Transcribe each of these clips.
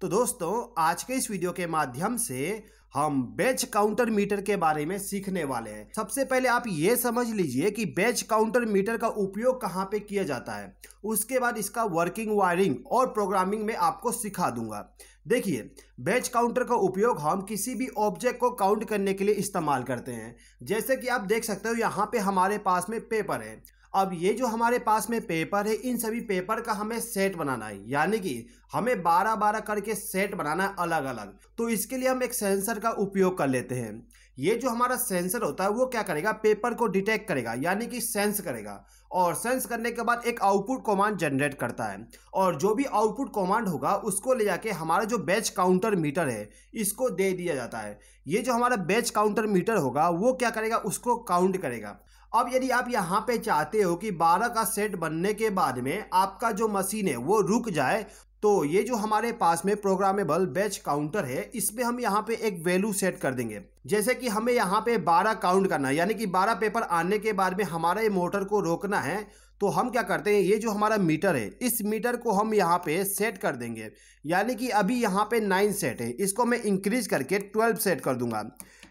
तो दोस्तों आज के इस वीडियो के माध्यम से हम बेच काउंटर मीटर के बारे में सीखने वाले हैं सबसे पहले आप ये समझ लीजिए कि बेच काउंटर मीटर का उपयोग कहाँ पे किया जाता है उसके बाद इसका वर्किंग वायरिंग और प्रोग्रामिंग में आपको सिखा दूंगा देखिए बेच काउंटर का उपयोग हम किसी भी ऑब्जेक्ट को काउंट करने के लिए इस्तेमाल करते हैं जैसे कि आप देख सकते हो यहाँ पे हमारे पास में पेपर है अब ये जो हमारे पास में पेपर है इन सभी पेपर का हमें सेट बनाना है यानी कि हमें बारह बारह करके सेट बनाना है अलग अलग तो इसके लिए हम एक सेंसर का उपयोग कर लेते हैं ये जो हमारा सेंसर होता है वो क्या करेगा पेपर को डिटेक्ट करेगा यानी कि सेंस करेगा और सेंस करने के बाद एक आउटपुट कमांड जनरेट करता है और जो भी आउटपुट कमांड होगा उसको ले जाके हमारा जो बैच काउंटर मीटर है इसको दे दिया जाता है ये जो हमारा बैच काउंटर मीटर होगा वो क्या करेगा उसको काउंट करेगा अब यदि आप यहाँ पे चाहते हो कि 12 का सेट बनने के बाद में आपका जो मशीन है वो रुक जाए तो ये जो हमारे पास में प्रोग्रामेबल बैच काउंटर है इस पर हम यहाँ पे एक वैल्यू सेट कर देंगे जैसे कि हमें यहाँ पे 12 काउंट करना है यानी कि 12 पेपर आने के बाद में हमारा ये मोटर को रोकना है तो हम क्या करते हैं ये जो हमारा मीटर है इस मीटर को हम यहाँ पे सेट कर देंगे यानी कि अभी यहाँ पे नाइन सेट है इसको मैं इंक्रीज करके ट्वेल्व सेट कर दूंगा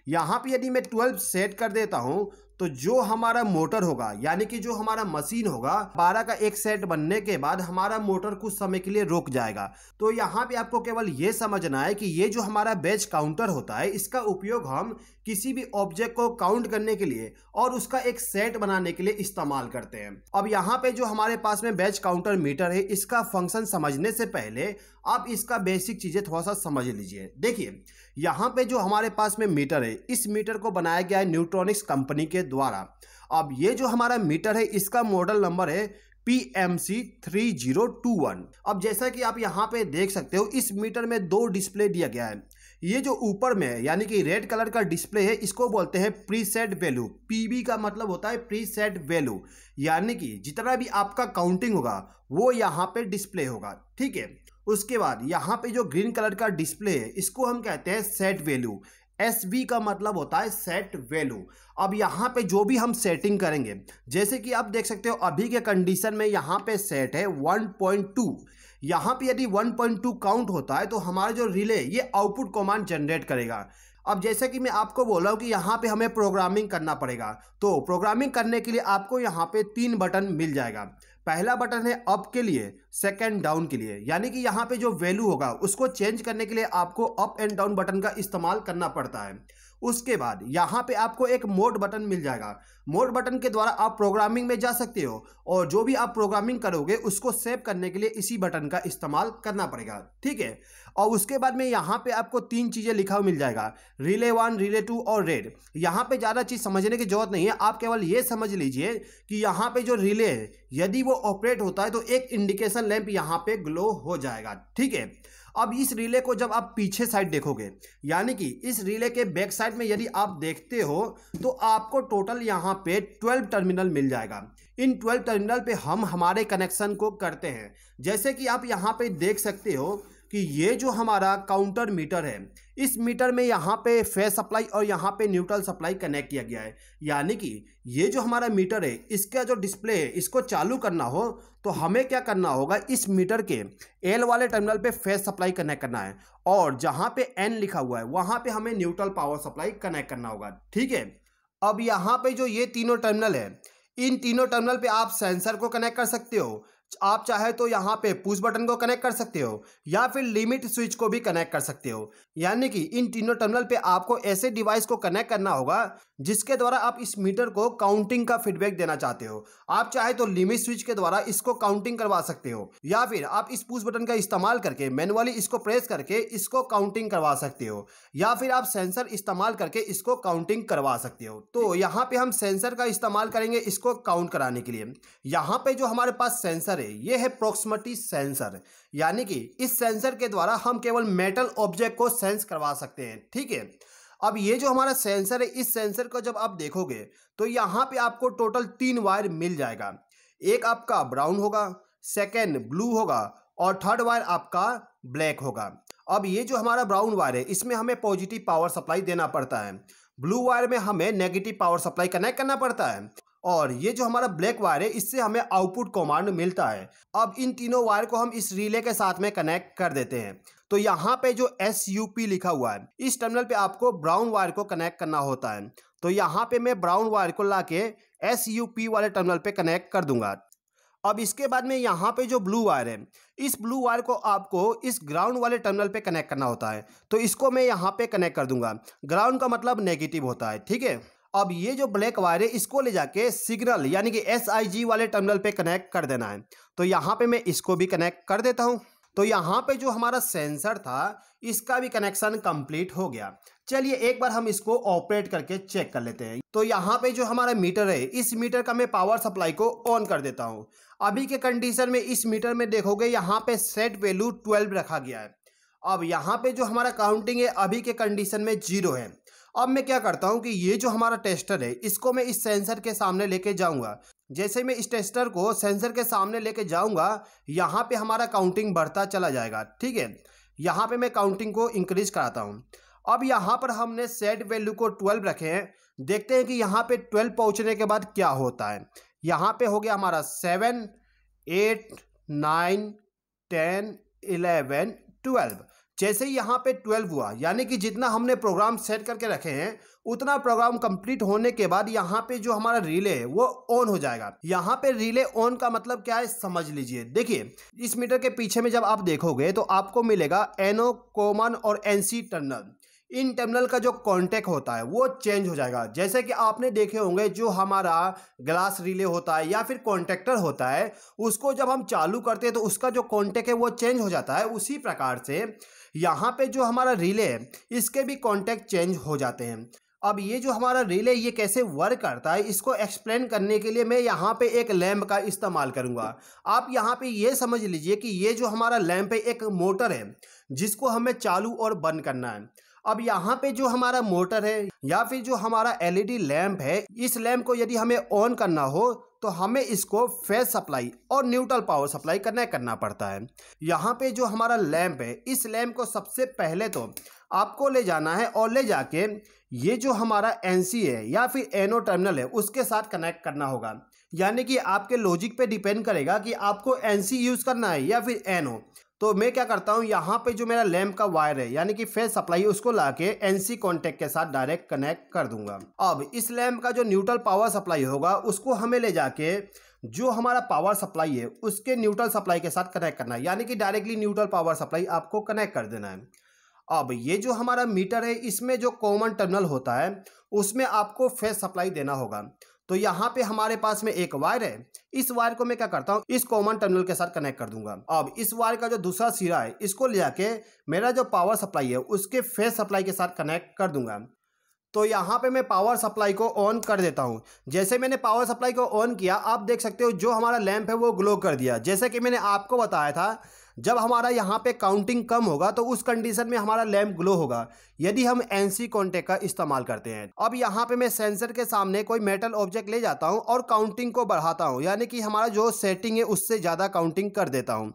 यहाँ पे यदि मैं ट्वेल्व सेट कर देता हूँ तो जो हमारा मोटर होगा यानी कि जो हमारा मशीन होगा बारह का एक सेट बनने के बाद हमारा मोटर कुछ समय के लिए रोक जाएगा तो यहाँ पे आपको केवल ये समझना है कि ये जो हमारा बेच काउंटर होता है इसका उपयोग हम किसी भी ऑब्जेक्ट को काउंट करने के लिए और उसका एक सेट बनाने के लिए इस्तेमाल करते हैं अब यहाँ पे जो हमारे पास में बेच काउंटर मीटर है इसका फंक्शन समझने से पहले आप इसका बेसिक चीज़ें थोड़ा सा समझ लीजिए देखिए यहाँ पे जो हमारे पास में मीटर है इस मीटर को बनाया गया है न्यूट्रॉनिक्स कंपनी के द्वारा अब ये जो हमारा मीटर है इसका मॉडल नंबर है P M C three zero two one अब जैसा कि आप यहाँ पे देख सकते हो इस मीटर में दो डिस्प्ले दिया गया है ये जो ऊपर में यानी कि रेड कलर का डिस्प्ले है इसको बोलते हैं प्री सेट वैल्यू पी का मतलब होता है प्री सेट वैल्यू यानी कि जितना भी आपका काउंटिंग होगा वो यहाँ पे डिस्प्ले होगा ठीक है उसके बाद यहाँ पे जो ग्रीन कलर का डिस्प्ले है इसको हम कहते हैं सेट वैल्यू एस का मतलब होता है सेट वैल्यू अब यहाँ पे जो भी हम सेटिंग करेंगे जैसे कि आप देख सकते हो अभी के कंडीशन में यहाँ पे सेट है 1.2 यहाँ पर यदि 1.2 काउंट होता है तो हमारा जो रिले ये आउटपुट कमांड जनरेट करेगा अब जैसे कि मैं आपको बोल रहा हूँ कि यहाँ पे हमें प्रोग्रामिंग करना पड़ेगा तो प्रोग्रामिंग करने के लिए आपको यहाँ पे तीन बटन मिल जाएगा पहला बटन है अप के लिए सेकंड डाउन के लिए यानी कि यहाँ पे जो वैल्यू होगा उसको चेंज करने के लिए आपको अप एंड डाउन बटन का इस्तेमाल करना पड़ता है उसके बाद यहाँ पे आपको एक मोड बटन मिल जाएगा मोड बटन के द्वारा आप प्रोग्रामिंग में जा सकते हो और जो भी आप प्रोग्रामिंग करोगे उसको सेव करने के लिए इसी बटन का इस्तेमाल करना पड़ेगा ठीक है और उसके बाद में यहाँ पे आपको तीन चीज़ें लिखा हुआ मिल जाएगा रिले वन रिले टू और रेड यहाँ पे ज़्यादा चीज़ समझने की जरूरत नहीं है आप केवल ये समझ लीजिए कि यहाँ पे जो रिले है यदि वो ऑपरेट होता है तो एक इंडिकेशन लैंप यहाँ पे ग्लो हो जाएगा ठीक है अब इस रिले को जब आप पीछे साइड देखोगे यानी कि इस रिले के बैक साइड में यदि आप देखते हो तो आपको टोटल यहाँ पे 12 टर्मिनल मिल जाएगा इन 12 टर्मिनल पे हम हमारे कनेक्शन को करते हैं जैसे कि आप यहाँ पे देख सकते हो कि ये जो हमारा काउंटर मीटर है इस मीटर में यहाँ पे फेस सप्लाई और यहाँ पे न्यूट्रल सप्लाई कनेक्ट किया गया है यानी कि ये जो हमारा मीटर है इसका जो डिस्प्ले है इसको चालू करना हो तो हमें क्या करना होगा इस मीटर के एल वाले टर्मिनल पे फेस सप्लाई कनेक्ट करना है और जहाँ पे एन लिखा हुआ है वहाँ पे हमें न्यूट्रल पावर सप्लाई कनेक्ट करना होगा ठीक है अब यहाँ पे जो ये तीनों टर्मिनल है इन तीनों टर्मिनल पे आप सेंसर को कनेक्ट कर सकते हो आप चाहे तो यहाँ पे पुश बटन को कनेक्ट कर सकते हो या फिर लिमिट स्विच को भी कनेक्ट कर सकते हो यानी कि इन तीनों टर्मिनल पे आपको ऐसे डिवाइस को कनेक्ट करना होगा जिसके द्वारा आप इस मीटर को काउंटिंग का फीडबैक देना चाहते हो आप चाहे तो लिमिट स्विच के द्वारा इसको काउंटिंग करवा सकते हो या फिर आप इस पुश बटन का इस्तेमाल करके मैनुअली इसको प्रेस करके इसको काउंटिंग करवा सकते हो या फिर आप सेंसर इस्तेमाल करके इसको काउंटिंग करवा सकते हो तो यहाँ पे हम सेंसर का इस्तेमाल करेंगे इसको काउंट कराने के लिए यहाँ पे जो हमारे पास सेंसर है है ये है प्रोक्सिमिटी सेंसर यानी कि इस सेंसर के द्वारा हम केवल मेटल ऑब्जेक्ट को सेंस करवा सकते हैं ठीक है अब ये जो हमारा सेंसर है इस सेंसर को जब आप देखोगे तो यहाँ पे आपको टोटल तीन वायर मिल जाएगा एक आपका ब्राउन होगा सेकेंड ब्लू होगा और थर्ड वायर आपका ब्लैक होगा अब ये जो हमारा ब्राउन वायर है इसमें हमें पॉजिटिव पावर सप्लाई देना पड़ता है ब्लू वायर में हमें नेगेटिव पावर सप्लाई कनेक्ट करना पड़ता है और ये जो हमारा ब्लैक वायर है इससे हमें आउटपुट कमांड मिलता है अब इन तीनों वायर को हम इस रिले के साथ में कनेक्ट कर देते हैं तो यहाँ पे जो एस लिखा हुआ है इस टर्मिनल पे आपको ब्राउन वायर को कनेक्ट करना होता है तो यहाँ पे मैं ब्राउन वायर को ला के एस वाले टर्मिनल पे कनेक्ट कर दूंगा अब इसके बाद में यहाँ पे जो ब्लू वायर है इस ब्लू वायर को आपको इस ग्राउंड वाले टर्मिनल पे कनेक्ट करना होता है तो इसको मैं यहाँ पे कनेक्ट कर दूंगा ग्राउंड का मतलब नेगेटिव होता है ठीक है अब ये जो ब्लैक वायर है इसको ले जाके सिग्नल यानी कि एस वाले टर्मिनल पे कनेक्ट कर देना है तो यहाँ पे मैं इसको भी कनेक्ट कर देता हूँ तो यहाँ पे जो हमारा सेंसर था इसका भी कनेक्शन कंप्लीट हो गया चलिए एक बार हम इसको ऑपरेट करके चेक कर लेते हैं तो यहाँ पे जो हमारा मीटर है इस मीटर का मैं पावर सप्लाई को ऑन कर देता हूँ अभी के कंडीशन में इस मीटर में देखोगे यहाँ पे सेट वैल्यू 12 रखा गया है अब यहाँ पे जो हमारा काउंटिंग है अभी के कंडीशन में जीरो है अब मैं क्या करता हूँ कि ये जो हमारा टेस्टर है इसको मैं इस सेंसर के सामने लेके जाऊँगा जैसे मैं इस टेस्टर को सेंसर के सामने लेके जाऊँगा यहाँ पे हमारा काउंटिंग बढ़ता चला जाएगा ठीक है यहाँ पे मैं काउंटिंग को इंक्रीज कराता हूँ अब यहाँ पर हमने सेट वैल्यू को ट्वेल्व रखे हैं देखते हैं कि यहाँ पे ट्वेल्व पहुँचने के बाद क्या होता है यहाँ पे हो गया हमारा seven eight nine ten eleven twelve जैसे ही यहाँ पे ट्वेल्व हुआ यानी कि जितना हमने प्रोग्राम सेट करके रखे हैं उतना प्रोग्राम कंप्लीट होने के बाद यहाँ पे जो हमारा रिले है वो ऑन हो जाएगा यहाँ पे रिले ऑन का मतलब क्या है समझ लीजिए देखिए इस मीटर के पीछे में जब आप देखोगे तो आपको मिलेगा एनो कोमन और सी टर्नल इन टर्मिनल का जो कांटेक्ट होता है वो चेंज हो जाएगा जैसे कि आपने देखे होंगे जो हमारा ग्लास रिले होता है या फिर कॉन्टेक्टर होता है उसको जब हम चालू करते हैं तो उसका जो कांटेक्ट है वो चेंज हो जाता है उसी प्रकार से यहाँ पे जो हमारा रिले है इसके भी कॉन्टैक्ट चेंज हो जाते हैं अब ये जो हमारा रिले ये कैसे वर्क करता है इसको एक्सप्लेन करने के लिए मैं यहाँ पे एक लैम्प का इस्तेमाल करूँगा आप यहाँ पे ये समझ लीजिए कि ये जो हमारा लैम्प है एक मोटर है जिसको हमें चालू और बंद करना है अब यहाँ पे जो हमारा मोटर है या फिर जो हमारा एलईडी e लैम्प है इस लैम्प को यदि हमें ऑन करना हो तो हमें इसको फेस सप्लाई और न्यूट्रल पावर सप्लाई कनेक्ट करना पड़ता है यहाँ पे जो हमारा लैंप है इस लैम्प को सबसे पहले तो आपको ले जाना है और ले जाके ये जो हमारा एन है या फिर एनो टर्मिनल है उसके साथ कनेक्ट करना होगा यानी कि आपके लॉजिक पे डिपेंड करेगा कि आपको एन यूज़ करना है या फिर एनो तो मैं क्या करता हूँ यहाँ पे जो मेरा लैम्प का वायर है यानी कि फेज सप्लाई है उसको ला के एनसी कॉन्टेक्ट के साथ डायरेक्ट कनेक्ट कर दूंगा अब इस लैम्प का जो न्यूट्रल पावर सप्लाई होगा उसको हमें ले जाके जो हमारा पावर सप्लाई है उसके न्यूट्रल सप्लाई के साथ कनेक्ट करना है यानी कि डायरेक्टली न्यूट्रल पावर सप्लाई आपको कनेक्ट कर देना है अब ये जो हमारा मीटर है इसमें जो कॉमन टर्मिनल होता है उसमें आपको फेस सप्लाई देना होगा तो यहाँ पे हमारे पास में एक वायर है इस वायर को मैं क्या करता हूँ इस कॉमन टर्मिनल के साथ कनेक्ट कर दूंगा अब इस वायर का जो दूसरा सिरा है इसको ले जाके मेरा जो पावर सप्लाई है उसके फेस सप्लाई के साथ कनेक्ट कर दूंगा तो यहाँ पे मैं पावर सप्लाई को ऑन कर देता हूँ जैसे मैंने पावर सप्लाई को ऑन किया आप देख सकते हो जो हमारा लैंप है वो ग्लो कर दिया जैसे कि मैंने आपको बताया था जब हमारा यहाँ पे काउंटिंग कम होगा तो उस कंडीशन में हमारा लैम्प ग्लो होगा यदि हम एनसी कॉन्टेक्ट का इस्तेमाल करते हैं अब यहाँ पे मैं सेंसर के सामने कोई मेटल ऑब्जेक्ट ले जाता हूँ और काउंटिंग को बढ़ाता हूँ यानी कि हमारा जो सेटिंग है उससे ज़्यादा काउंटिंग कर देता हूँ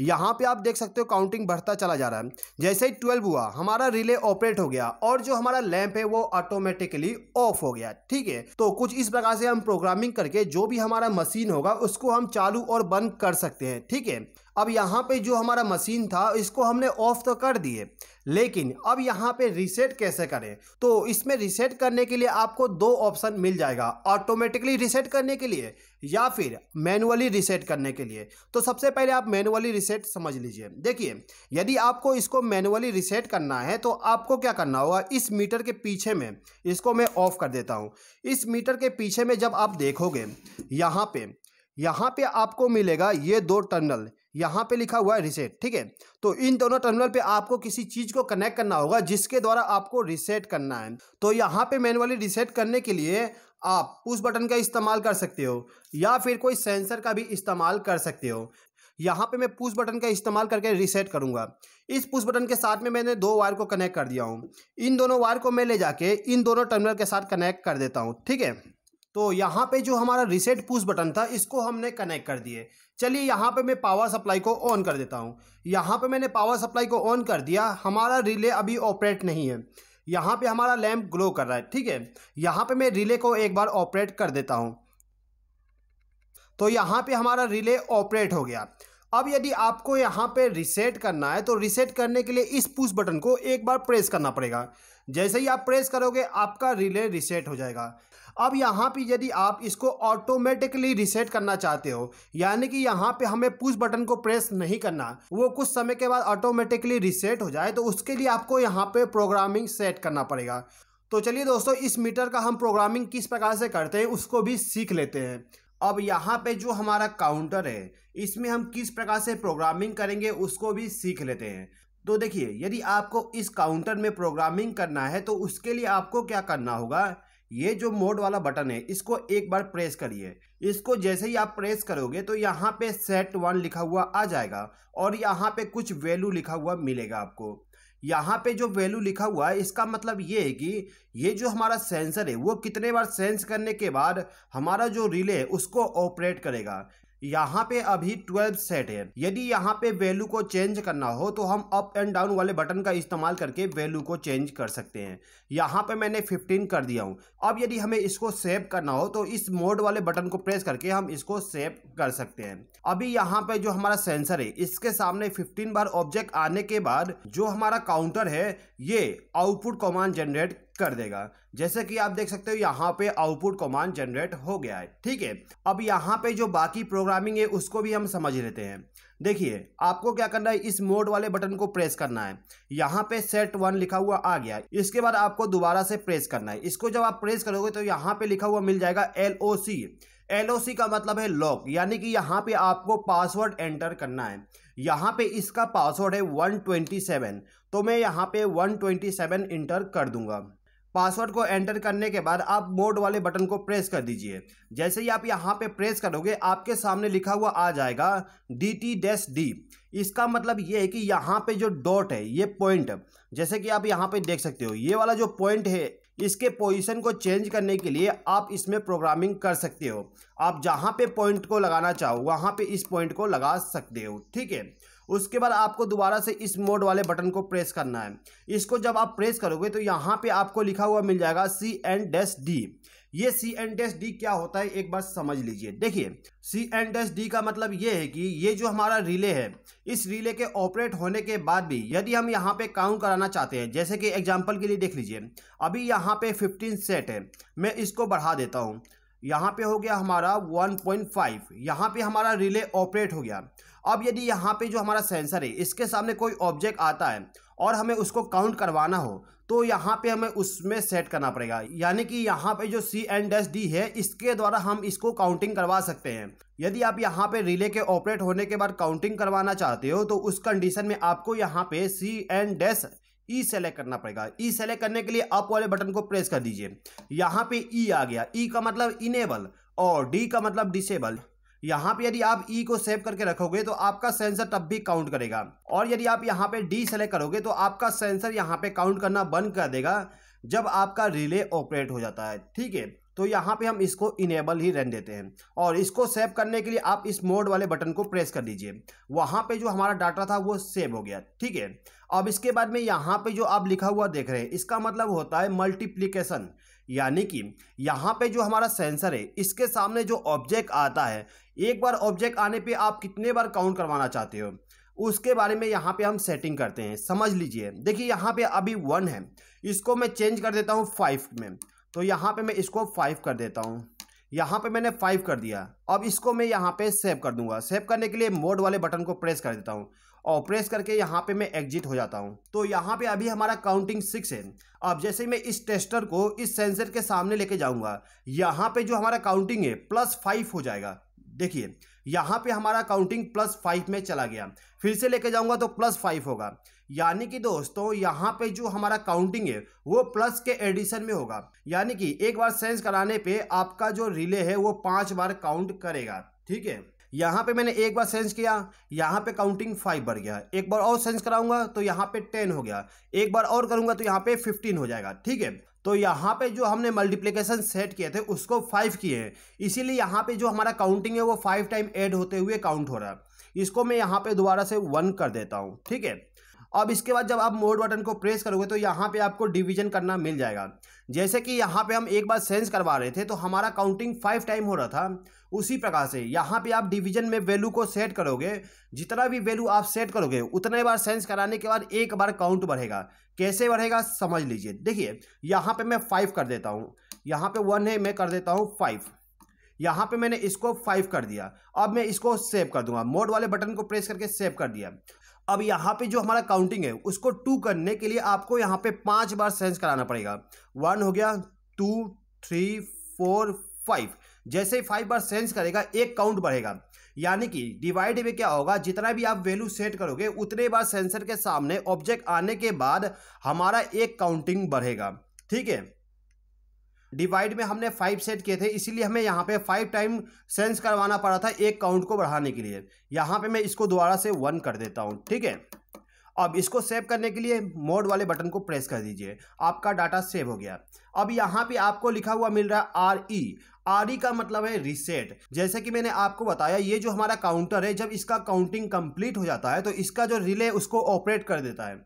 यहाँ पे आप देख सकते हो काउंटिंग बढ़ता चला जा रहा है जैसे ही ट्वेल्व हुआ हमारा रिले ऑपरेट हो गया और जो हमारा लैंप है वो ऑटोमेटिकली ऑफ हो गया ठीक है तो कुछ इस प्रकार से हम प्रोग्रामिंग करके जो भी हमारा मशीन होगा उसको हम चालू और बंद कर सकते हैं ठीक है अब यहाँ पे जो हमारा मशीन था इसको हमने ऑफ तो कर दिए लेकिन अब यहाँ पे रीसेट कैसे करें तो इसमें रीसेट करने के लिए आपको दो ऑप्शन मिल जाएगा ऑटोमेटिकली रीसेट करने के लिए या फिर मैनुअली रीसेट करने के लिए तो सबसे पहले आप मैनुअली रीसेट समझ लीजिए देखिए यदि आपको इसको मैनुअली रीसेट करना है तो आपको क्या करना होगा इस मीटर के पीछे में इसको मैं ऑफ कर देता हूँ इस मीटर के पीछे में जब आप देखोगे यहाँ पे यहाँ पे आपको मिलेगा ये दो टनल यहाँ पे लिखा हुआ है रिसेट ठीक है तो इन दोनों टर्मिनल पे आपको किसी चीज़ को कनेक्ट करना होगा जिसके द्वारा आपको रिसेट करना है तो यहाँ पे मैनुअली रिसेट करने के लिए आप उस बटन का इस्तेमाल कर सकते हो या फिर कोई सेंसर का भी इस्तेमाल कर सकते हो यहाँ पे मैं पुश बटन का इस्तेमाल करके रिसेट करूँगा इस पुश बटन के साथ में मैंने दो वायर को कनेक्ट कर दिया हूँ इन दोनों वायर को मैं ले जाके इन दोनों टर्मिनल के साथ कनेक्ट कर देता हूँ ठीक है तो यहाँ पे जो हमारा रिसेट पुश बटन था इसको हमने कनेक्ट कर दिए चलिए यहाँ पे मैं पावर सप्लाई को ऑन कर देता हूँ यहाँ पे मैंने पावर सप्लाई को ऑन कर दिया हमारा रिले अभी ऑपरेट नहीं है यहाँ पे हमारा लैम्प ग्लो कर रहा है ठीक है यहाँ पे मैं रिले को एक बार ऑपरेट कर देता हूँ तो यहाँ पे हमारा रिले ऑपरेट हो गया अब यदि आपको यहाँ पे रिसेट करना है तो रिसेट करने के लिए इस पुश बटन को एक बार प्रेस करना पड़ेगा जैसे ही आप प्रेस करोगे आपका रिले रिसेट हो जाएगा अब यहाँ पे यदि आप इसको ऑटोमेटिकली रिसेट करना चाहते हो यानी कि यहाँ पे हमें पुश बटन को प्रेस नहीं करना वो कुछ समय के बाद ऑटोमेटिकली रिसेट हो जाए तो उसके लिए आपको यहाँ पे प्रोग्रामिंग सेट करना पड़ेगा तो चलिए दोस्तों इस मीटर का हम प्रोग्रामिंग किस प्रकार से करते हैं उसको भी सीख लेते हैं अब यहाँ पे जो हमारा काउंटर है इसमें हम किस प्रकार से प्रोग्रामिंग करेंगे उसको भी सीख लेते हैं तो देखिए यदि आपको इस काउंटर में प्रोग्रामिंग करना है तो उसके लिए आपको क्या करना होगा ये जो मोड वाला बटन है इसको एक बार प्रेस करिए इसको जैसे ही आप प्रेस करोगे तो यहाँ पे सेट वन लिखा हुआ आ जाएगा और यहाँ पे कुछ वैल्यू लिखा हुआ मिलेगा आपको यहाँ पे जो वैल्यू लिखा हुआ है इसका मतलब ये है कि ये जो हमारा सेंसर है वो कितने बार सेंस करने के बाद हमारा जो रिले है उसको ऑपरेट करेगा यहाँ पे अभी 12 सेट है यदि यहाँ पे वैल्यू को चेंज करना हो तो हम अप एंड डाउन वाले बटन का इस्तेमाल करके वैल्यू को चेंज कर सकते हैं यहाँ पे मैंने 15 कर दिया हूँ अब यदि हमें इसको सेव करना हो तो इस मोड वाले बटन को प्रेस करके हम इसको सेव कर सकते हैं अभी यहाँ पे जो हमारा सेंसर है इसके सामने फिफ्टीन बार ऑब्जेक्ट आने के बाद जो हमारा काउंटर है ये आउटपुट कमांड जनरेट कर देगा जैसे कि आप देख सकते हो यहाँ पे आउटपुट कमांड जनरेट हो गया है ठीक है अब यहाँ पे जो बाकी प्रोग्रामिंग है उसको भी हम समझ लेते हैं देखिए आपको क्या करना है इस मोड वाले बटन को प्रेस करना है यहाँ पे सेट वन लिखा हुआ आ गया इसके बाद आपको दोबारा से प्रेस करना है इसको जब आप प्रेस करोगे तो यहाँ पे लिखा हुआ मिल जाएगा L O C L O सी का मतलब है लॉक यानी कि यहाँ पे आपको पासवर्ड एंटर करना है यहाँ पे इसका पासवर्ड है वन ट्वेंटी सेवन तो मैं यहाँ पे सेवन इंटर कर दूंगा पासवर्ड को एंटर करने के बाद आप बोर्ड वाले बटन को प्रेस कर दीजिए जैसे ही आप यहाँ पे प्रेस करोगे आपके सामने लिखा हुआ आ जाएगा डी टी डैश डी इसका मतलब ये है कि यहाँ पे जो डॉट है ये पॉइंट जैसे कि आप यहाँ पे देख सकते हो ये वाला जो पॉइंट है इसके पोजीशन को चेंज करने के लिए आप इसमें प्रोग्रामिंग कर सकते हो आप जहाँ पे पॉइंट को लगाना चाहो वहाँ पे इस पॉइंट को लगा सकते हो ठीक है उसके बाद आपको दोबारा से इस मोड वाले बटन को प्रेस करना है इसको जब आप प्रेस करोगे तो यहाँ पे आपको लिखा हुआ मिल जाएगा सी एन डैश डी ये सी एन डैश डी क्या होता है एक बार समझ लीजिए देखिए सी एन डैश डी का मतलब ये है कि ये जो हमारा रिले है इस रिले के ऑपरेट होने के बाद भी यदि हम यहाँ पे काउंट कराना चाहते हैं जैसे कि एग्जाम्पल के लिए देख लीजिए अभी यहाँ पे फिफ्टीन सेट है मैं इसको बढ़ा देता हूँ यहाँ पे हो गया हमारा 1.5 पॉइंट फाइव यहाँ पे हमारा रिले ऑपरेट हो गया अब यदि यहाँ पे जो हमारा सेंसर है इसके सामने कोई ऑब्जेक्ट आता है और हमें उसको काउंट करवाना हो तो यहाँ पे हमें उसमें सेट करना पड़ेगा यानी कि यहाँ पे जो सी एन डैश डी है इसके द्वारा हम इसको काउंटिंग करवा सकते हैं यदि आप यहाँ पे रिले के ऑपरेट होने के बाद काउंटिंग करवाना चाहते हो तो उस कंडीशन में आपको यहाँ पे C N dash E select करना पड़ेगा ई e सेलेक्ट करने के लिए अप वाले बटन को प्रेस कर दीजिए यहाँ पे ई e आ गया ई e का मतलब इनेबल और डी का मतलब डिसेबल यहाँ पे यदि आप ई e को सेव करके रखोगे तो आपका सेंसर तब भी काउंट करेगा और यदि आप यहाँ पे डी सेलेक्ट करोगे तो आपका सेंसर यहाँ पे काउंट करना बंद कर देगा जब आपका रिले ऑपरेट हो जाता है ठीक है तो यहाँ पे हम इसको इनेबल ही रहने देते हैं और इसको सेव करने के लिए आप इस मोड वाले बटन को प्रेस कर दीजिए वहाँ पे जो हमारा डाटा था वो सेव हो गया ठीक है अब इसके बाद में यहाँ पे जो आप लिखा हुआ देख रहे हैं इसका मतलब होता है मल्टीप्लीकेशन यानी कि यहाँ पे जो हमारा सेंसर है इसके सामने जो ऑब्जेक्ट आता है एक बार ऑब्जेक्ट आने पे आप कितने बार काउंट करवाना चाहते हो उसके बारे में यहाँ पे हम सेटिंग करते हैं समझ लीजिए देखिए यहाँ पे अभी वन है इसको मैं चेंज कर देता हूँ फाइव में तो यहाँ पे मैं इसको फाइव कर देता हूँ यहाँ पे मैंने फाइव कर दिया अब इसको मैं यहाँ पे सेव कर दूंगा सेव करने के लिए मोड वाले बटन को प्रेस कर देता हूँ और प्रेस करके यहाँ पे मैं एग्जिट हो जाता हूँ तो यहाँ पे अभी हमारा काउंटिंग सिक्स है अब जैसे मैं इस टेस्टर को इस सेंसर के सामने लेके जाऊँगा यहाँ पे जो हमारा काउंटिंग है प्लस फाइव हो जाएगा देखिए यहाँ पे हमारा काउंटिंग प्लस फाइव में चला गया फिर से लेके जाऊँगा तो प्लस फाइव होगा यानी कि दोस्तों यहाँ पे जो हमारा काउंटिंग है वो प्लस के एडिशन में होगा यानी कि एक बार सेंस कराने पे आपका जो रिले है वो पांच बार काउंट करेगा ठीक है यहाँ पे मैंने एक बार सेंस किया यहाँ पे काउंटिंग फाइव बढ़ गया एक बार और सेंस कराऊंगा तो यहाँ पे टेन हो गया एक बार और करूंगा तो यहाँ पे फिफ्टीन हो जाएगा ठीक है तो यहाँ पे जो हमने मल्टीप्लिकेशन सेट किए थे उसको फाइव किए हैं इसीलिए यहाँ पे जो हमारा काउंटिंग है वो फाइव टाइम ऐड होते हुए काउंट हो रहा है इसको मैं यहाँ पे दोबारा से वन कर देता हूँ ठीक है अब इसके बाद जब आप मोड बटन को प्रेस करोगे तो यहाँ पे आपको डिवीजन करना मिल जाएगा जैसे कि यहाँ पे हम एक बार सेंस करवा रहे थे तो हमारा काउंटिंग फाइव टाइम हो रहा था उसी प्रकार से यहाँ पे आप डिवीजन में वैल्यू को सेट करोगे जितना भी वैल्यू आप सेट करोगे उतने बार सेंस कराने के बाद एक बार काउंट बढ़ेगा कैसे बढ़ेगा समझ लीजिए देखिए यहाँ पर मैं फाइव कर देता हूँ यहाँ पर वन है मैं कर देता हूँ फाइव यहाँ पे मैंने इसको फाइव कर दिया अब मैं इसको सेव कर दूंगा मोड वाले बटन को प्रेस करके सेव कर दिया अब यहाँ पे जो हमारा काउंटिंग है उसको टू करने के लिए आपको यहाँ पे पांच बार सेंस कराना पड़ेगा वन हो गया टू थ्री फोर फाइव जैसे ही फाइव बार सेंस करेगा एक काउंट बढ़ेगा यानी कि डिवाइड में क्या होगा जितना भी आप वैल्यू सेट करोगे उतने बार सेंसर के सामने ऑब्जेक्ट आने के बाद हमारा एक काउंटिंग बढ़ेगा ठीक है डिवाइड में हमने फाइव सेट किए थे इसीलिए हमें यहाँ पे फाइव टाइम सेंस करवाना पड़ा था एक काउंट को बढ़ाने के लिए यहाँ पे मैं इसको दोबारा से वन कर देता हूँ ठीक है अब इसको सेव करने के लिए मोड वाले बटन को प्रेस कर दीजिए आपका डाटा सेव हो गया अब यहाँ पे आपको लिखा हुआ मिल रहा है आर ई आर ई का मतलब है रीसेट जैसे कि मैंने आपको बताया ये जो हमारा काउंटर है जब इसका काउंटिंग कंप्लीट हो जाता है तो इसका जो रिले उसको ऑपरेट कर देता है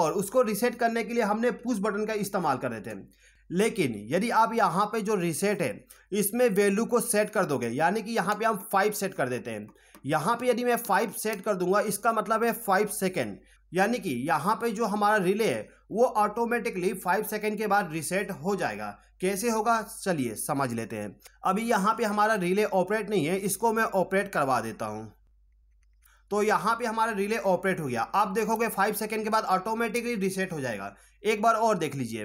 और उसको रिसेट करने के लिए हमने पुश बटन का इस्तेमाल कर देते हैं लेकिन यदि आप यहाँ पे जो रिसेट है इसमें वैल्यू को सेट कर दोगे यानी कि यहाँ पे हम फाइव सेट कर देते हैं यहाँ पे यदि मैं फाइव सेट कर दूंगा इसका मतलब है फाइव सेकेंड यानी कि यहाँ पे जो हमारा रिले है वो ऑटोमेटिकली फाइव सेकेंड के बाद रिसेट हो जाएगा कैसे होगा चलिए समझ लेते हैं अभी यहाँ पे हमारा रिले ऑपरेट नहीं है इसको मैं ऑपरेट करवा देता हूँ तो यहाँ पे हमारा रिले ऑपरेट हो गया आप देखोगे फाइव सेकेंड के बाद ऑटोमेटिकली रिसेट हो जाएगा एक बार और देख लीजिए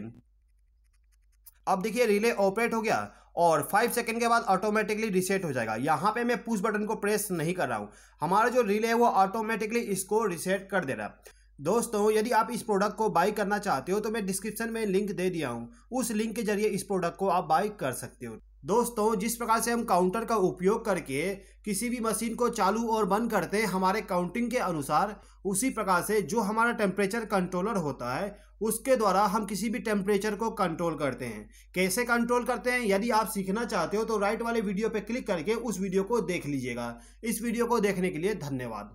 अब देखिए रिले ऑपरेट हो गया और फाइव सेकेंड के बाद ऑटोमेटिकली रिसेट हो जाएगा यहाँ पे मैं पुश बटन को प्रेस नहीं कर रहा हूँ हमारा जो रिले है वो ऑटोमेटिकली इसको रिसेट कर दे रहा है दोस्तों यदि आप इस प्रोडक्ट को बाई करना चाहते हो तो मैं डिस्क्रिप्शन में लिंक दे दिया हूँ उस लिंक के जरिए इस प्रोडक्ट को आप बाई कर सकते हो दोस्तों जिस प्रकार से हम काउंटर का उपयोग करके किसी भी मशीन को चालू और बंद करते हैं हमारे काउंटिंग के अनुसार उसी प्रकार से जो हमारा टेम्परेचर कंट्रोलर होता है उसके द्वारा हम किसी भी टेम्परेचर को कंट्रोल करते हैं कैसे कंट्रोल करते हैं यदि आप सीखना चाहते हो तो राइट वाले वीडियो पर क्लिक करके उस वीडियो को देख लीजिएगा इस वीडियो को देखने के लिए धन्यवाद